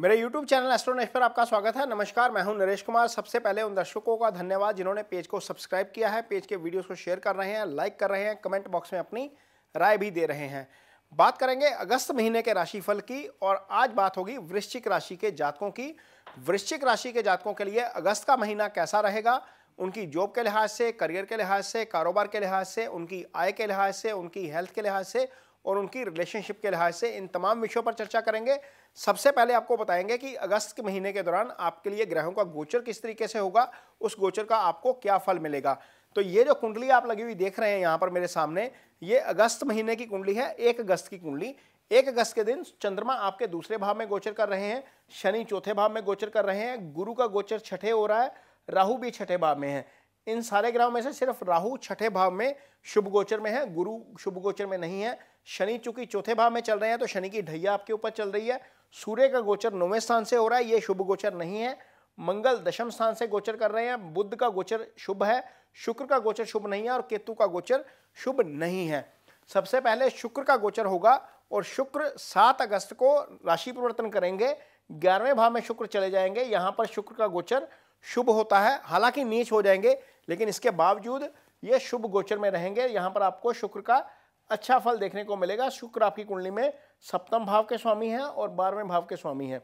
मेरे YouTube channel एस्ट्रोनेश पर आपका स्वागत है नमस्कार मैं हूं नरेश कुमार सबसे पहले उन दर्शकों का धन्यवाद जिन्होंने पेज को सब्सक्राइब किया है पेज के वीडियोस को शेयर कर रहे हैं लाइक कर रहे हैं कमेंट बॉक्स में अपनी राय भी दे रहे हैं बात करेंगे अगस्त महीने के राशिफल की और आज बात होगी वृश्चिक राशि के जातकों की वृश्चिक राशि के जातकों के लिए अगस्त का महीना कैसा रहेगा उनकी जॉब के लिहाज से करियर के लिहाज से कारोबार के लिहाज से उनकी आय के लिहाज से उनकी हेल्थ के लिहाज से और उनकी रिलेशनशिप के लिहाज से इन तमाम विषयों पर चर्चा करेंगे सबसे पहले आपको बताएंगे कि अगस्त के महीने के दौरान आपके लिए ग्रहों का गोचर किस तरीके से होगा उस गोचर का आपको क्या फल मिलेगा तो ये जो कुंडली आप लगी हुई देख रहे हैं यहाँ पर मेरे सामने ये अगस्त महीने की कुंडली है एक अगस्त की कुंडली एक अगस्त के दिन चंद्रमा आपके दूसरे भाव में गोचर कर रहे हैं शनि चौथे भाव में गोचर कर रहे हैं गुरु का गोचर छठे हो रहा है राहु भी छठे भाव में है इन सारे ग्रहों में से सिर्फ राहु छठे भाव में शुभ गोचर में है गुरु शुभ गोचर में नहीं है शनि चूंकि चौथे भाव में चल रहे हैं तो शनि की ढैया आपके ऊपर चल रही है सूर्य का गोचर नौवें स्थान से हो रहा है ये शुभ गोचर नहीं है मंगल दशम स्थान से गोचर कर रहे हैं बुद्ध का गोचर शुभ है शुक्र का गोचर शुभ नहीं है और केतु का गोचर शुभ नहीं है सबसे पहले शुक्र का गोचर होगा और शुक्र सात अगस्त को राशि परिवर्तन करेंगे ग्यारहवें भाव में शुक्र चले जाएंगे यहाँ पर शुक्र का गोचर शुभ होता है हालांकि नीच हो जाएंगे लेकिन इसके बावजूद ये शुभ गोचर में रहेंगे यहाँ पर आपको शुक्र का अच्छा फल देखने को मिलेगा शुक्र आपकी कुंडली में सप्तम भाव के स्वामी हैं और बारहवें भाव के स्वामी हैं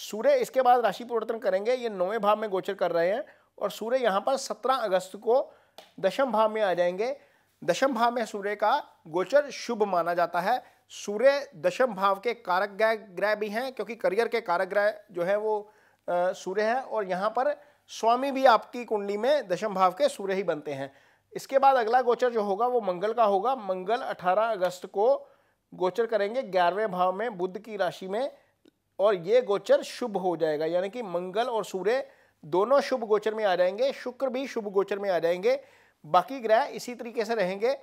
सूर्य इसके बाद राशि परिवर्तन करेंगे ये नौवें भाव में गोचर कर रहे हैं और सूर्य यहाँ पर सत्रह अगस्त को दशम भाव में आ जाएंगे दशम भाव में सूर्य का गोचर शुभ माना जाता है सूर्य दशम भाव के कारक ग्रह ग्रह भी हैं क्योंकि करियर के कारक ग्रह जो है वो सूर्य है और यहाँ पर स्वामी भी आपकी कुंडली में दशम भाव के सूर्य ही बनते हैं इसके बाद अगला गोचर जो होगा वो मंगल का होगा मंगल 18 अगस्त को गोचर करेंगे ग्यारहवें भाव में बुद्ध की राशि में और ये गोचर शुभ हो जाएगा यानी कि मंगल और सूर्य दोनों शुभ गोचर में आ जाएंगे शुक्र भी शुभ गोचर में आ जाएंगे बाकी ग्रह इसी तरीके से रहेंगे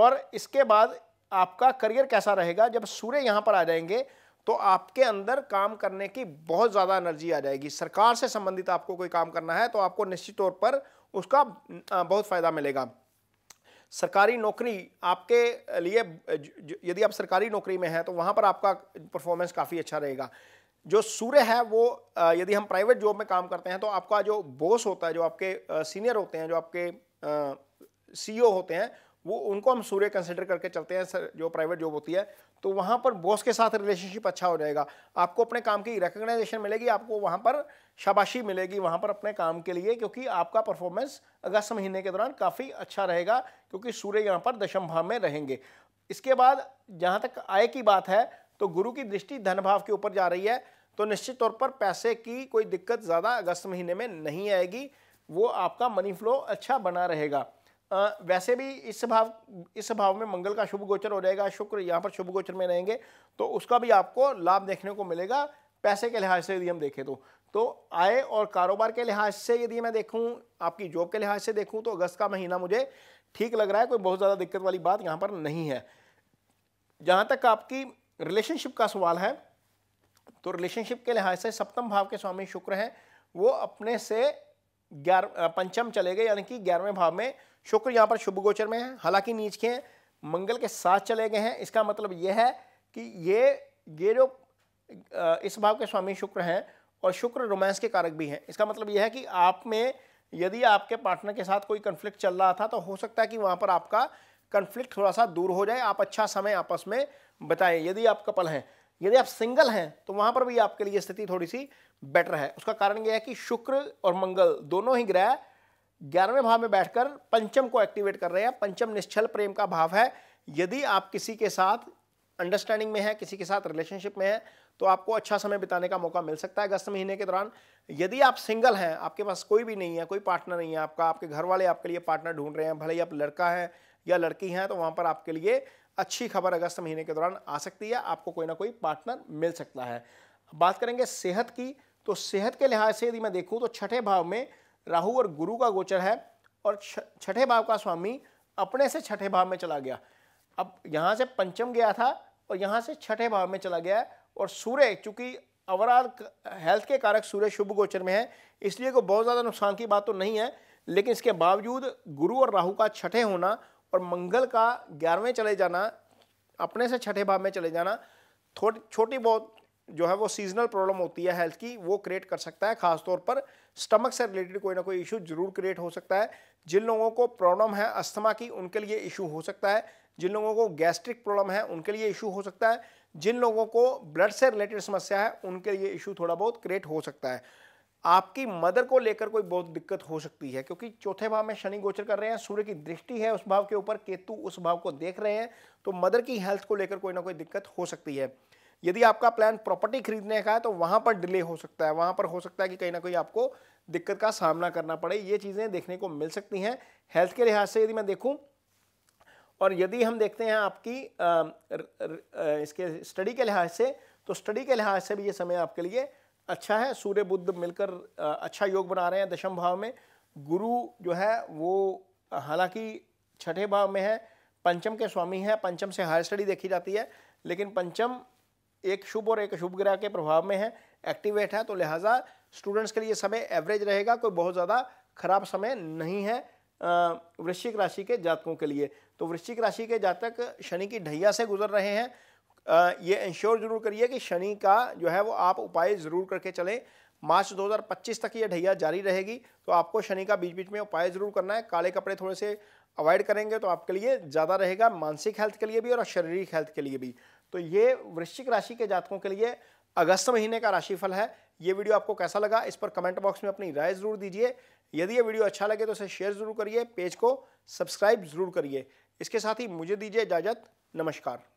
और इसके बाद आपका करियर कैसा रहेगा जब सूर्य यहाँ पर आ जाएंगे तो आपके अंदर काम करने की बहुत ज़्यादा एनर्जी आ जाएगी सरकार से संबंधित आपको कोई काम करना है तो आपको निश्चित तौर पर उसका बहुत फ़ायदा मिलेगा सरकारी नौकरी आपके लिए यदि आप सरकारी नौकरी में हैं तो वहां पर आपका परफॉर्मेंस काफ़ी अच्छा रहेगा जो सूर्य है वो यदि हम प्राइवेट जॉब में काम करते हैं तो आपका जो बॉस होता है जो आपके सीनियर होते हैं जो आपके सीईओ होते हैं वो उनको हम सूर्य कंसिडर करके चलते हैं सर जो प्राइवेट जॉब होती है तो वहाँ पर बॉस के साथ रिलेशनशिप अच्छा हो जाएगा आपको अपने काम की रिकग्नाइजेशन मिलेगी आपको वहाँ पर शाबाशी मिलेगी वहाँ पर अपने काम के लिए क्योंकि आपका परफॉर्मेंस अगस्त महीने के दौरान काफ़ी अच्छा रहेगा क्योंकि सूर्य यहाँ पर दशम भाव में रहेंगे इसके बाद जहाँ तक आय की बात है तो गुरु की दृष्टि धन भाव के ऊपर जा रही है तो निश्चित तौर पर पैसे की कोई दिक्कत ज़्यादा अगस्त महीने में नहीं आएगी वो आपका मनी फ्लो अच्छा बना रहेगा वैसे भी इस भाव इस भाव में मंगल का शुभ गोचर हो जाएगा शुक्र यहाँ पर शुभ गोचर में रहेंगे तो उसका भी आपको लाभ देखने को मिलेगा पैसे के लिहाज से यदि हम देखें तो तो आय और कारोबार के लिहाज से यदि मैं देखूं आपकी जॉब के लिहाज से देखूं तो अगस्त का महीना मुझे ठीक लग रहा है कोई बहुत ज़्यादा दिक्कत वाली बात यहाँ पर नहीं है जहाँ तक आपकी रिलेशनशिप का सवाल है तो रिलेशनशिप के लिहाज से सप्तम भाव के स्वामी शुक्र हैं वो अपने से ग्यारह पंचम चले गए यानी कि ग्यारहवें भाव में शुक्र यहाँ पर शुभ गोचर में है हालांकि नीच के मंगल के साथ चले गए हैं इसका मतलब यह है कि ये ये जो इस भाव के स्वामी शुक्र हैं और शुक्र रोमांस के कारक भी हैं इसका मतलब यह है कि आप में यदि आपके पार्टनर के साथ कोई कन्फ्लिक्ट चल रहा था तो हो सकता है कि वहाँ पर आपका कन्फ्लिक्ट थोड़ा सा दूर हो जाए आप अच्छा समय आपस में बताएं यदि आप कपल हैं यदि आप सिंगल हैं तो वहां पर भी आपके लिए स्थिति थोड़ी सी बेटर है उसका कारण यह है कि शुक्र और मंगल दोनों ही ग्रह ग्यारहवें भाव में बैठकर पंचम को एक्टिवेट कर रहे हैं पंचम निश्चल प्रेम का भाव है यदि आप किसी के साथ अंडरस्टैंडिंग में है किसी के साथ रिलेशनशिप में है तो आपको अच्छा समय बिताने का मौका मिल सकता है अगस्त महीने के दौरान यदि आप सिंगल हैं आपके पास कोई भी नहीं है कोई पार्टनर नहीं है आपका आपके घर वाले आपके लिए पार्टनर ढूंढ रहे हैं भले ही आप लड़का है या लड़की हैं तो वहाँ पर आपके लिए अच्छी खबर अगस्त महीने के दौरान आ सकती है आपको कोई ना कोई पार्टनर मिल सकता है बात करेंगे सेहत की तो सेहत के लिहाज से यदि मैं देखूँ तो छठे भाव में राहु और गुरु का गोचर है और छठे भाव का स्वामी अपने से छठे भाव में चला गया अब यहाँ से पंचम गया था और यहाँ से छठे भाव में चला गया और सूर्य चूँकि ओवरऑल हेल्थ के कारक सूर्य शुभ गोचर में है इसलिए को बहुत ज़्यादा नुकसान की बात तो नहीं है लेकिन इसके बावजूद गुरु और राहु का छठे होना और मंगल का ग्यारहवें चले जाना अपने से छठे भाव में चले जाना थोड़ी छोटी बहुत जो है वो सीजनल प्रॉब्लम होती है हेल्थ की वो क्रिएट कर सकता है खासतौर पर स्टमक से रिलेटेड कोई ना कोई इशू जरूर क्रिएट हो सकता है जिन लोगों को प्रॉब्लम है अस्थमा की उनके लिए इशू हो सकता है जिन लोगों को गैस्ट्रिक प्रॉब्लम है उनके लिए इशू हो सकता है जिन लोगों को ब्लड से रिलेटेड समस्या है उनके लिए इशू थोड़ा बहुत क्रिएट हो सकता है आपकी मदर को लेकर कोई बहुत दिक्कत हो सकती है क्योंकि चौथे भाव में शनि गोचर कर रहे हैं सूर्य की दृष्टि है उस भाव के ऊपर केतु उस भाव को देख रहे हैं तो मदर की हेल्थ को लेकर कोई ना कोई दिक्कत हो सकती है यदि आपका प्लान प्रॉपर्टी खरीदने का है तो वहां पर डिले हो सकता है वहां पर हो सकता है कि कहीं ना कहीं आपको दिक्कत का सामना करना पड़े ये चीज़ें देखने को मिल सकती हैं हेल्थ के लिहाज से यदि मैं देखूँ और यदि हम देखते हैं आपकी आ, र, र, र, इसके स्टडी के लिहाज से तो स्टडी के लिहाज से भी ये समय आपके लिए अच्छा है सूर्य बुद्ध मिलकर अच्छा योग बना रहे हैं दशम भाव में गुरु जो है वो हालांकि छठे भाव में है पंचम के स्वामी हैं पंचम से हायर स्टडी देखी जाती है लेकिन पंचम एक शुभ और एक शुभ ग्रह के प्रभाव में है एक्टिवेट है तो लिहाजा स्टूडेंट्स के लिए समय एवरेज रहेगा कोई बहुत ज़्यादा खराब समय नहीं है वृश्चिक राशि के जातकों के लिए तो वृश्चिक राशि के जातक शनि की ढैया से गुजर रहे हैं ये इंश्योर जरूर करिए कि शनि का जो है वो आप उपाय ज़रूर करके चलें मार्च 2025 तक ये ढैया जारी रहेगी तो आपको शनि का बीच बीच में उपाय ज़रूर करना है काले कपड़े थोड़े से अवॉइड करेंगे तो आपके लिए ज़्यादा रहेगा मानसिक हेल्थ के लिए भी और शारीरिक हेल्थ के लिए भी तो ये वृश्चिक राशि के जातकों के लिए अगस्त महीने का राशिफल है ये वीडियो आपको कैसा लगा इस पर कमेंट बॉक्स में अपनी राय ज़रूर दीजिए यदि ये वीडियो अच्छा लगे तो इसे शेयर ज़रूर करिए पेज को सब्सक्राइब ज़रूर करिए इसके साथ ही मुझे दीजिए इजाज़त नमस्कार